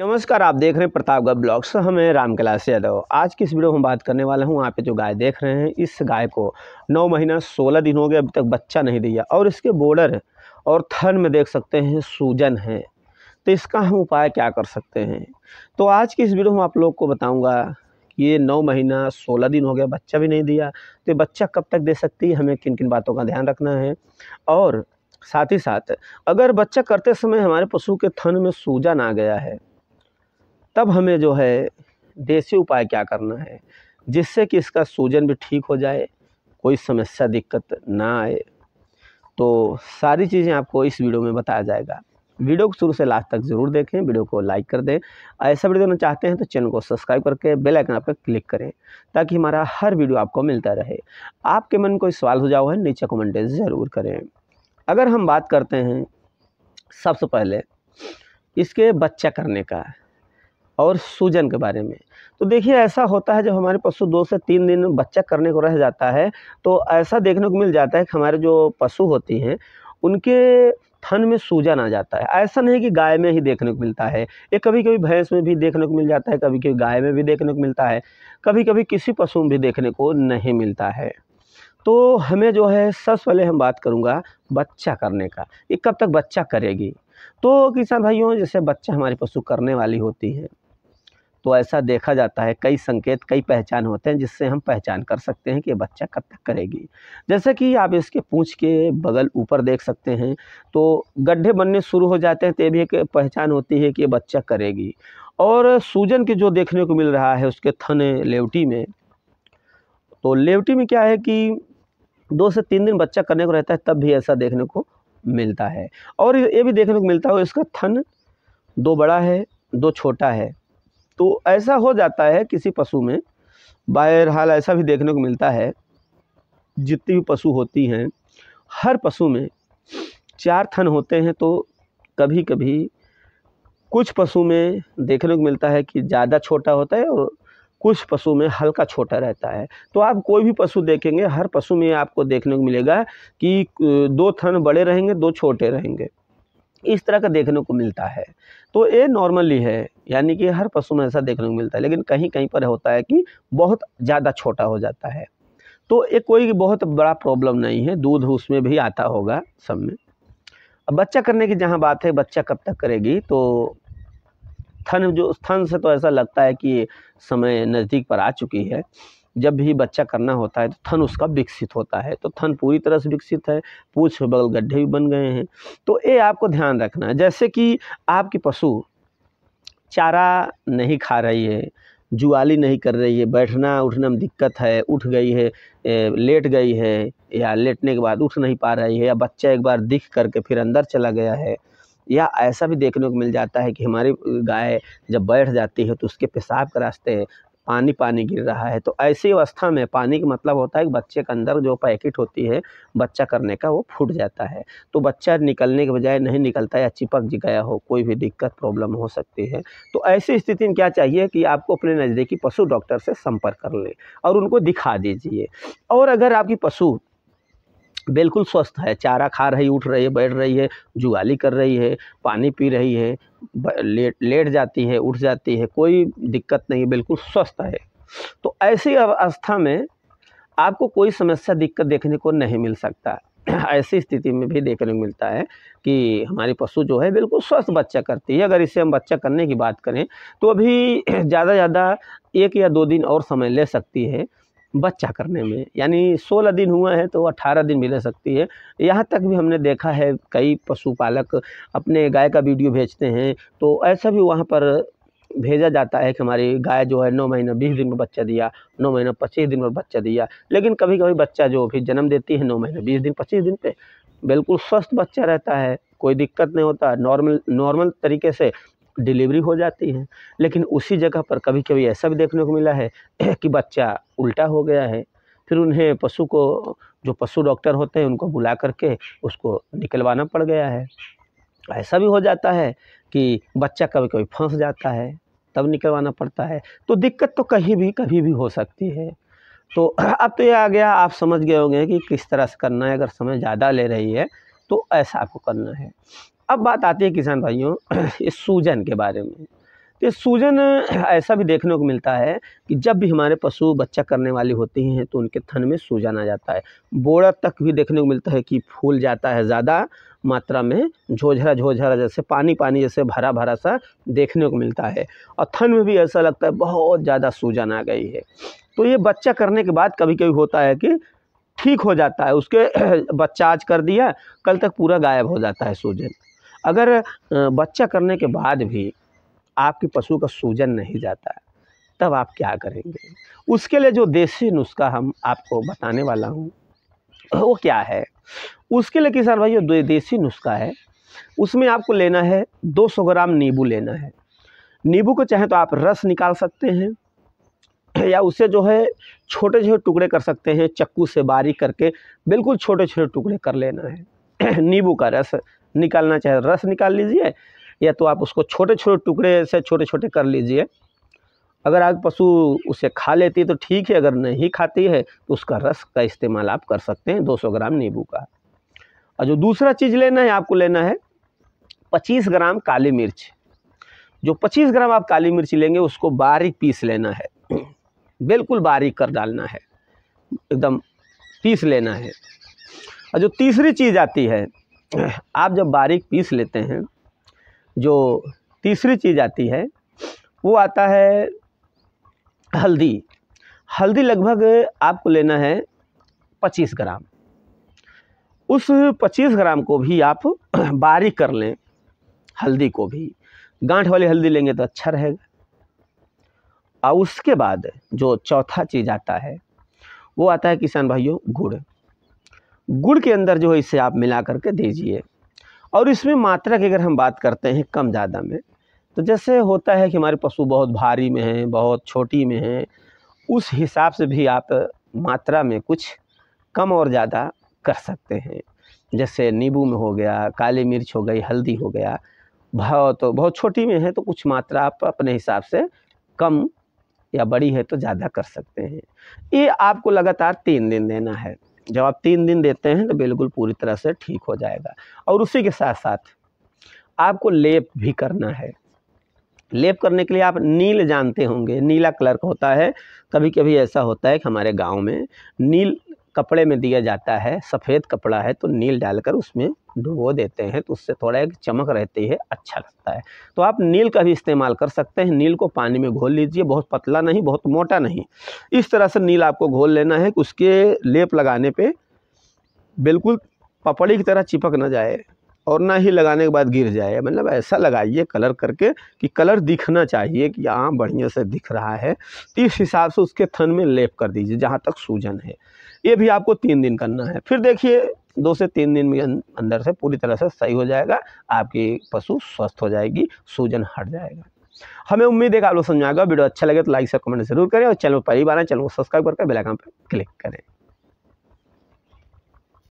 नमस्कार आप देख रहे हैं प्रतापगढ़ ब्लॉग्स हमें राम कैलाश यादव आज की इस वीडियो में बात करने वाला हूँ आप जो गाय देख रहे हैं इस गाय को नौ महीना सोलह दिन हो गए अभी तक बच्चा नहीं दिया और इसके बॉर्डर और थन में देख सकते हैं सूजन है तो इसका हम उपाय क्या कर सकते हैं तो आज की इस वीडियो में आप लोग को बताऊँगा ये नौ महीना सोलह दिन हो गया बच्चा भी नहीं दिया तो बच्चा कब तक दे सकती है हमें किन किन बातों का ध्यान रखना है और साथ ही साथ अगर बच्चा करते समय हमारे पशु के थन में सूजन आ गया है तब हमें जो है देसी उपाय क्या करना है जिससे कि इसका सूजन भी ठीक हो जाए कोई समस्या दिक्कत ना आए तो सारी चीज़ें आपको इस वीडियो में बताया जाएगा वीडियो को शुरू से लास्ट तक जरूर देखें वीडियो को लाइक कर दें ऐसा वीडियो देना चाहते हैं तो चैनल को सब्सक्राइब करके बेल आइकन पर क्लिक करें ताकि हमारा हर वीडियो आपको मिलता रहे आपके मन कोई सवाल हो जाओ है नीचे कमेंट ज़रूर करें अगर हम बात करते हैं सबसे पहले इसके बच्चा करने का और सूजन के बारे में तो देखिए ऐसा होता है जब हमारे पशु दो से तीन दिन बच्चा करने को रह जाता है तो ऐसा देखने को मिल जाता है कि हमारे जो पशु होती हैं उनके थन में सूजन आ जाता है ऐसा नहीं कि गाय में ही देखने को मिलता है ये कभी कभी भैंस में भी देखने को मिल जाता है कभी कभी गाय में भी देखने को मिलता है कभी कभी किसी पशु में भी देखने को नहीं मिलता है तो हमें जो है सबसे पहले हम बात करूँगा बच्चा करने का ये कब तक बच्चा करेगी तो किसान भाइयों जैसे बच्चा हमारे पशु करने वाली होती है तो ऐसा देखा जाता है कई संकेत कई पहचान होते हैं जिससे हम पहचान कर सकते हैं कि बच्चा कब तक करेगी जैसे कि आप इसके पूँछ के बगल ऊपर देख सकते हैं तो गड्ढे बनने शुरू हो जाते हैं तो भी एक पहचान होती है कि बच्चा करेगी और सूजन के जो देखने को मिल रहा है उसके थन लेवटी में तो लेवटी में क्या है कि दो से तीन दिन बच्चा करने को रहता है तब भी ऐसा देखने को मिलता है और ये भी देखने को मिलता है इसका थन दो बड़ा है दो छोटा है तो ऐसा हो जाता है किसी पशु में बहरहाल ऐसा भी देखने को मिलता है जितनी भी पशु होती हैं हर पशु में चार थन होते हैं तो कभी कभी कुछ पशु में देखने को मिलता है कि ज़्यादा छोटा होता है और कुछ पशु में हल्का छोटा रहता है तो आप कोई भी पशु देखेंगे हर पशु में आपको देखने को मिलेगा कि दो थन बड़े रहेंगे दो छोटे रहेंगे इस तरह का देखने को मिलता है तो ये नॉर्मली है यानी कि हर पशु में ऐसा देखने को मिलता है लेकिन कहीं कहीं पर होता है कि बहुत ज़्यादा छोटा हो जाता है तो ये कोई बहुत बड़ा प्रॉब्लम नहीं है दूध उसमें भी आता होगा सब में अब बच्चा करने की जहाँ बात है बच्चा कब तक करेगी तो थन जो थन से तो ऐसा लगता है कि समय नज़दीक पर आ चुकी है जब भी बच्चा करना होता है तो थन उसका विकसित होता है तो थन पूरी तरह से विकसित है पूछ बगल गड्ढे भी बन गए हैं तो ये आपको ध्यान रखना है जैसे कि आपकी पशु चारा नहीं खा रही है जुआली नहीं कर रही है बैठना उठना में दिक्कत है उठ गई है ए, लेट गई है या लेटने के बाद उठ नहीं पा रही है या बच्चा एक बार दिख करके फिर अंदर चला गया है या ऐसा भी देखने को मिल जाता है कि हमारी गाय जब बैठ जाती है तो उसके पेशाब के रास्ते पानी पानी गिर रहा है तो ऐसी अवस्था में पानी का मतलब होता है कि बच्चे के अंदर जो पैकेट होती है बच्चा करने का वो फूट जाता है तो बच्चा निकलने के बजाय नहीं निकलता या चिपक गया हो कोई भी दिक्कत प्रॉब्लम हो सकती है तो ऐसी स्थिति में क्या चाहिए कि आपको अपने नज़दीकी पशु डॉक्टर से संपर्क कर लें और उनको दिखा दीजिए और अगर आपकी पशु बिल्कुल स्वस्थ है चारा खा रही उठ रही है बैठ रही है जुगाली कर रही है पानी पी रही है लेट लेट जाती है उठ जाती है कोई दिक्कत नहीं बिल्कुल स्वस्थ है तो ऐसी अवस्था में आपको कोई समस्या दिक्कत देखने को नहीं मिल सकता ऐसी स्थिति में भी देखने को मिलता है कि हमारी पशु जो है बिल्कुल स्वस्थ बच्चा करती है अगर इसे हम बच्चा करने की बात करें तो अभी ज़्यादा ज़्यादा एक या दो दिन और समय ले सकती है बच्चा करने में यानी सोलह दिन हुए हैं तो अट्ठारह दिन भी ले सकती है यहाँ तक भी हमने देखा है कई पशुपालक अपने गाय का वीडियो भेजते हैं तो ऐसा भी वहाँ पर भेजा जाता है कि हमारी गाय जो है नौ महीना बीस दिन में बच्चा दिया नौ महीना पच्चीस दिन में बच्चा दिया लेकिन कभी कभी बच्चा जो भी जन्म देती है नौ महीना बीस दिन पच्चीस दिन पे बिल्कुल स्वस्थ बच्चा रहता है कोई दिक्कत नहीं होता नॉर्मल नॉर्मल तरीके से डिलीवरी हो जाती है लेकिन उसी जगह पर कभी कभी ऐसा भी देखने को मिला है कि बच्चा उल्टा हो गया है फिर उन्हें पशु को जो पशु डॉक्टर होते हैं उनको बुला करके उसको निकलवाना पड़ गया है ऐसा भी हो जाता है कि बच्चा कभी कभी फंस जाता है तब निकलवाना पड़ता है तो दिक्कत तो कहीं भी कभी भी हो सकती है तो अब तो ये आ गया आप समझ गए होंगे कि किस तरह से करना है अगर समय ज़्यादा ले रही है तो ऐसा आपको करना है अब बात आती है किसान भाइयों इस सूजन के बारे में तो ये सूजन ऐसा भी देखने को मिलता है कि जब भी हमारे पशु बच्चा करने वाली होते हैं तो उनके थन में सूजन आ जाता है बोड़ा तक भी देखने को मिलता है कि फूल जाता है ज़्यादा मात्रा में झोझरा झोझरा जैसे पानी पानी जैसे भरा भरा सा देखने को मिलता है और थन में भी ऐसा लगता है बहुत ज़्यादा सूजन आ गई है तो ये बच्चा करने के बाद कभी कभी होता है कि ठीक हो जाता है उसके बच्चा आज कर दिया कल तक पूरा गायब हो जाता है सूजन अगर बच्चा करने के बाद भी आपके पशु का सूजन नहीं जाता तब आप क्या करेंगे उसके लिए जो देसी नुस्खा हम आपको बताने वाला हूँ वो क्या है उसके लिए किसान भाई जो देसी नुस्खा है उसमें आपको लेना है 200 ग्राम नींबू लेना है नींबू को चाहे तो आप रस निकाल सकते हैं या उसे जो है छोटे छोटे टुकड़े कर सकते हैं चक्कू से बारीक करके बिल्कुल छोटे छोटे टुकड़े कर लेना है नींबू का रस निकालना चाहे रस निकाल लीजिए या तो आप उसको छोटे छोटे टुकड़े से छोटे छोटे कर लीजिए अगर आप पशु उसे खा लेती है तो ठीक है अगर नहीं खाती है तो उसका रस का इस्तेमाल आप कर सकते हैं 200 ग्राम नींबू का और जो दूसरा चीज़ लेना है आपको लेना है 25 ग्राम काली मिर्च जो 25 ग्राम आप काली मिर्च लेंगे उसको बारीक पीस लेना है बिल्कुल बारीक कर डालना है एकदम पीस लेना है और जो तीसरी चीज़ आती है आप जब बारीक पीस लेते हैं जो तीसरी चीज़ आती है वो आता है हल्दी हल्दी लगभग आपको लेना है पच्चीस ग्राम उस पच्चीस ग्राम को भी आप बारीक कर लें हल्दी को भी गांठ वाली हल्दी लेंगे तो अच्छा रहेगा और उसके बाद जो चौथा चीज़ आता है वो आता है किसान भाइयों गुड़ गुड़ के अंदर जो है इसे आप मिला करके दीजिए और इसमें मात्रा की अगर हम बात करते हैं कम ज़्यादा में तो जैसे होता है कि हमारे पशु बहुत भारी में हैं बहुत छोटी में हैं उस हिसाब से भी आप मात्रा में कुछ कम और ज़्यादा कर सकते हैं जैसे नींबू में हो गया काली मिर्च हो गई हल्दी हो गया बहुत तो बहुत छोटी में है तो कुछ मात्रा आप अपने हिसाब से कम या बड़ी है तो ज़्यादा कर सकते हैं ये आपको लगातार तीन दिन देना है जब आप तीन दिन देते हैं तो बिल्कुल पूरी तरह से ठीक हो जाएगा और उसी के साथ साथ आपको लेप भी करना है लेप करने के लिए आप नील जानते होंगे नीला कलर होता है कभी कभी ऐसा होता है कि हमारे गांव में नील कपड़े में दिया जाता है सफ़ेद कपड़ा है तो नील डालकर उसमें डुबो देते हैं तो उससे थोड़ा एक चमक रहती है अच्छा लगता है तो आप नील का भी इस्तेमाल कर सकते हैं नील को पानी में घोल लीजिए बहुत पतला नहीं बहुत मोटा नहीं इस तरह से नील आपको घोल लेना है कि उसके लेप लगाने पर बिल्कुल पपड़ी की तरह चिपक ना जाए और ना ही लगाने के बाद गिर जाए मतलब ऐसा लगाइए कलर करके कि कलर दिखना चाहिए कि हाँ बढ़िया से दिख रहा है तो इस हिसाब से उसके थन में लेप कर दीजिए जहाँ तक सूजन है ये भी आपको तीन दिन करना है फिर देखिए दो से तीन दिन में अं-, अंदर से पूरी तरह से सही हो जाएगा आपकी पशु स्वस्थ हो जाएगी सूजन हट जाएगा हमें उम्मीद है कि आप लोग समझ आएगा वीडियो अच्छा लगे तो लाइक से कमेंट जरूर करें और चैनल पर ही बार चैनल को सब्सक्राइब करके बेलाइकन पर क्लिक करें